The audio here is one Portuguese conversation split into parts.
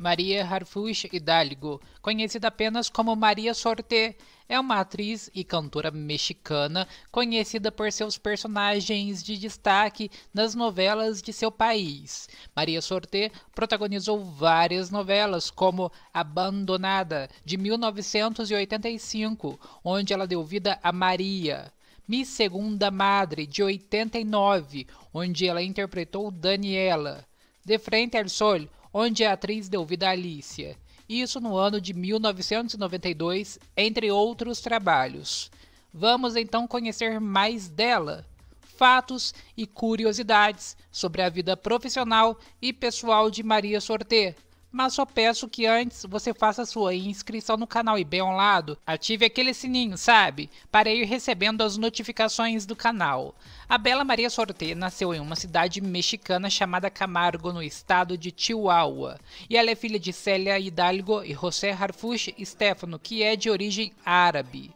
Maria Harfuch Hidalgo, conhecida apenas como Maria Sorte, é uma atriz e cantora mexicana conhecida por seus personagens de destaque nas novelas de seu país. Maria Sorte protagonizou várias novelas, como Abandonada, de 1985, onde ela deu vida a Maria. Mi Segunda Madre, de 89, onde ela interpretou Daniela. De Frente ao Sol, onde é a atriz deu vida a Alicia. Isso no ano de 1992, entre outros trabalhos. Vamos então conhecer mais dela, fatos e curiosidades sobre a vida profissional e pessoal de Maria Sorté, mas só peço que antes você faça sua inscrição no canal e bem ao lado, ative aquele sininho, sabe? Para ir recebendo as notificações do canal. A Bela Maria Sorte nasceu em uma cidade mexicana chamada Camargo, no estado de Chihuahua, e ela é filha de Célia Hidalgo e José Harfush Stefano, que é de origem árabe.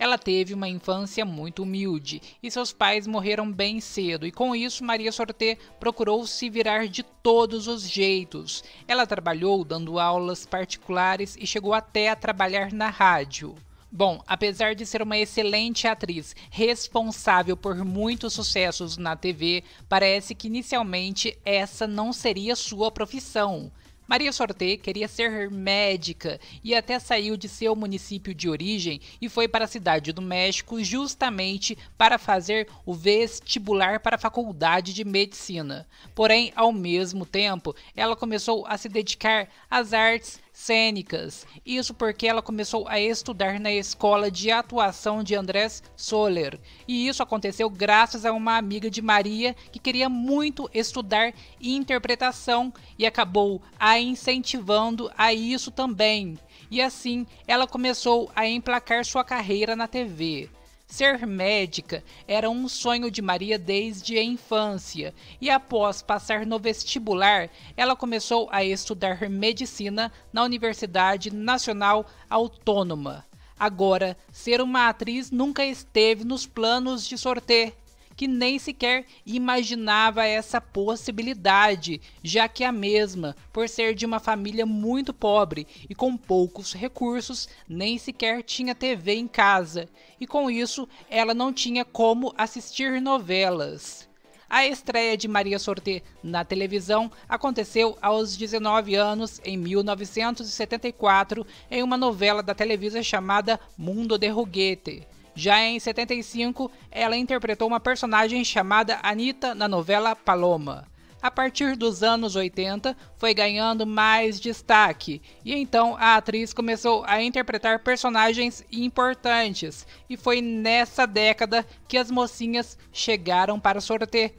Ela teve uma infância muito humilde e seus pais morreram bem cedo, e com isso Maria Sorté procurou se virar de todos os jeitos. Ela trabalhou dando aulas particulares e chegou até a trabalhar na rádio. Bom, apesar de ser uma excelente atriz, responsável por muitos sucessos na TV, parece que inicialmente essa não seria sua profissão. Maria Sorté queria ser médica e até saiu de seu município de origem e foi para a cidade do México justamente para fazer o vestibular para a faculdade de medicina. Porém, ao mesmo tempo, ela começou a se dedicar às artes cênicas. Isso porque ela começou a estudar na escola de atuação de Andrés Soler. E isso aconteceu graças a uma amiga de Maria que queria muito estudar interpretação e acabou a incentivando a isso também. E assim ela começou a emplacar sua carreira na TV. Ser médica era um sonho de Maria desde a infância, e após passar no vestibular, ela começou a estudar medicina na Universidade Nacional Autônoma. Agora, ser uma atriz nunca esteve nos planos de sorteio que nem sequer imaginava essa possibilidade, já que a mesma, por ser de uma família muito pobre e com poucos recursos, nem sequer tinha TV em casa, e com isso ela não tinha como assistir novelas. A estreia de Maria Sorté na televisão aconteceu aos 19 anos, em 1974, em uma novela da Televisa chamada Mundo de Ruguete. Já em 75, ela interpretou uma personagem chamada Anita na novela Paloma. A partir dos anos 80, foi ganhando mais destaque, e então a atriz começou a interpretar personagens importantes, e foi nessa década que as mocinhas chegaram para sorteio,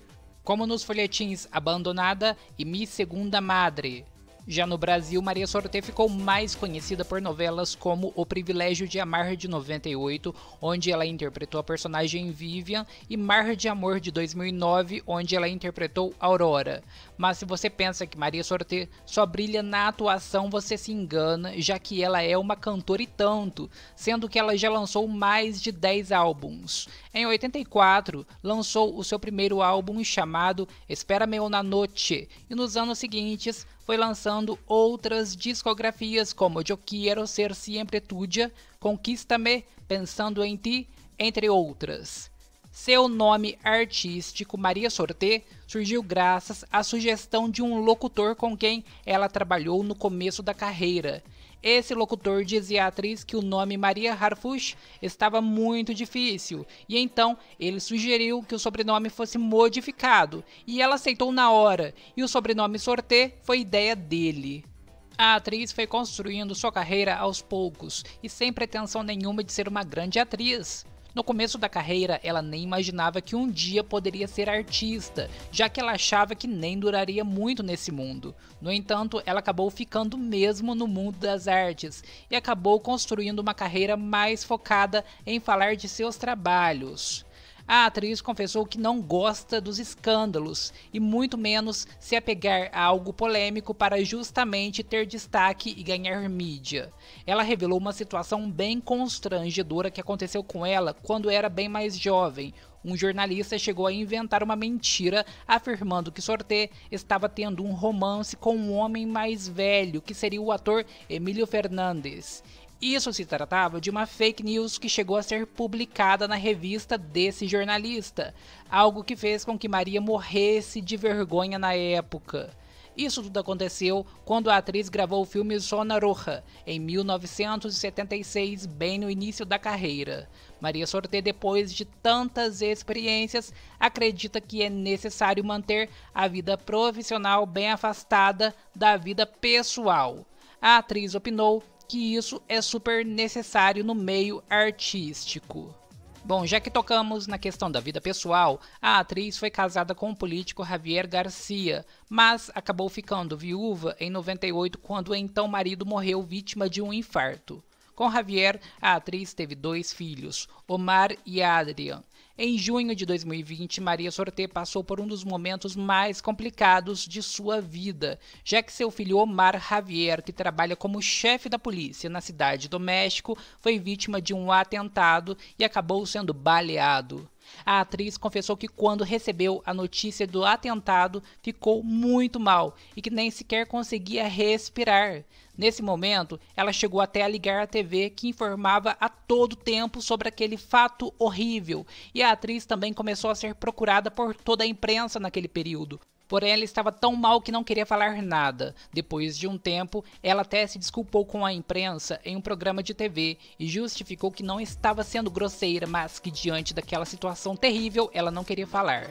como nos folhetins Abandonada e Mi Segunda Madre. Já no Brasil, Maria Sorte ficou mais conhecida por novelas como O Privilégio de Amar de 98, onde ela interpretou a personagem Vivian, e Mar de Amor de 2009, onde ela interpretou Aurora. Mas se você pensa que Maria Sorte só brilha na atuação, você se engana, já que ela é uma cantora e tanto, sendo que ela já lançou mais de 10 álbuns. Em 84, lançou o seu primeiro álbum chamado Espera Meu na Noite, e nos anos seguintes foi lançando outras discografias como Eu Quero Ser Siempre Tuya, Conquista-me, Pensando em Ti, entre outras. Seu nome artístico, Maria Sorté, surgiu graças à sugestão de um locutor com quem ela trabalhou no começo da carreira esse locutor dizia à atriz que o nome Maria Harfush estava muito difícil, e então ele sugeriu que o sobrenome fosse modificado, e ela aceitou na hora, e o sobrenome Sorte foi ideia dele. A atriz foi construindo sua carreira aos poucos e sem pretensão nenhuma de ser uma grande atriz. No começo da carreira, ela nem imaginava que um dia poderia ser artista, já que ela achava que nem duraria muito nesse mundo. No entanto, ela acabou ficando mesmo no mundo das artes e acabou construindo uma carreira mais focada em falar de seus trabalhos. A atriz confessou que não gosta dos escândalos e muito menos se apegar a algo polêmico para justamente ter destaque e ganhar mídia. Ela revelou uma situação bem constrangedora que aconteceu com ela quando era bem mais jovem, um jornalista chegou a inventar uma mentira afirmando que Sorté estava tendo um romance com um homem mais velho, que seria o ator Emílio Fernandes. Isso se tratava de uma fake news que chegou a ser publicada na revista desse jornalista, algo que fez com que Maria morresse de vergonha na época. Isso tudo aconteceu quando a atriz gravou o filme Sona Roja, em 1976, bem no início da carreira. Maria Sorte, depois de tantas experiências, acredita que é necessário manter a vida profissional bem afastada da vida pessoal. A atriz opinou que isso é super necessário no meio artístico. Bom, já que tocamos na questão da vida pessoal, a atriz foi casada com o político Javier Garcia, mas acabou ficando viúva em 98 quando então o então marido morreu vítima de um infarto. Com Javier, a atriz teve dois filhos, Omar e Adrian. Em junho de 2020, Maria Sorté passou por um dos momentos mais complicados de sua vida, já que seu filho Omar Javier, que trabalha como chefe da polícia na cidade do México, foi vítima de um atentado e acabou sendo baleado. A atriz confessou que quando recebeu a notícia do atentado, ficou muito mal e que nem sequer conseguia respirar. Nesse momento, ela chegou até a ligar a TV que informava a todo tempo sobre aquele fato horrível, e a atriz também começou a ser procurada por toda a imprensa naquele período. Porém, ela estava tão mal que não queria falar nada. Depois de um tempo, ela até se desculpou com a imprensa em um programa de TV e justificou que não estava sendo grosseira, mas que diante daquela situação terrível, ela não queria falar.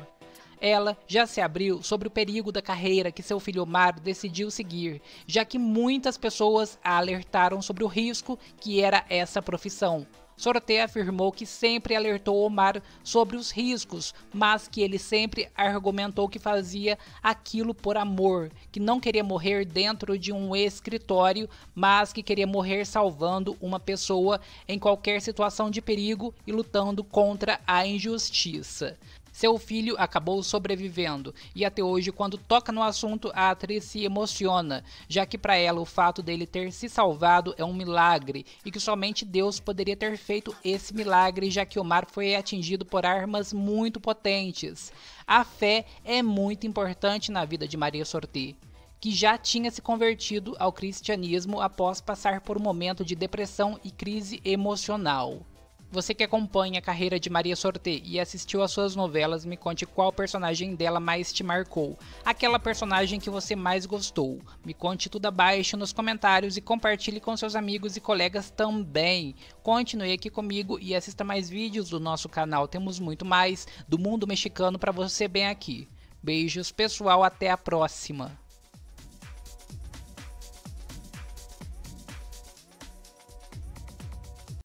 Ela já se abriu sobre o perigo da carreira que seu filho Omar decidiu seguir, já que muitas pessoas a alertaram sobre o risco que era essa profissão, Sorote afirmou que sempre alertou Omar sobre os riscos, mas que ele sempre argumentou que fazia aquilo por amor, que não queria morrer dentro de um escritório, mas que queria morrer salvando uma pessoa em qualquer situação de perigo e lutando contra a injustiça. Seu filho acabou sobrevivendo e até hoje, quando toca no assunto, a atriz se emociona, já que para ela o fato dele ter se salvado é um milagre e que somente Deus poderia ter feito esse milagre, já que Omar foi atingido por armas muito potentes. A fé é muito importante na vida de Maria Sorti que já tinha se convertido ao cristianismo após passar por um momento de depressão e crise emocional. Você que acompanha a carreira de Maria Sorte e assistiu às suas novelas, me conte qual personagem dela mais te marcou. Aquela personagem que você mais gostou. Me conte tudo abaixo nos comentários e compartilhe com seus amigos e colegas também. Continue aqui comigo e assista mais vídeos do nosso canal. Temos muito mais do mundo mexicano para você bem aqui. Beijos, pessoal, até a próxima.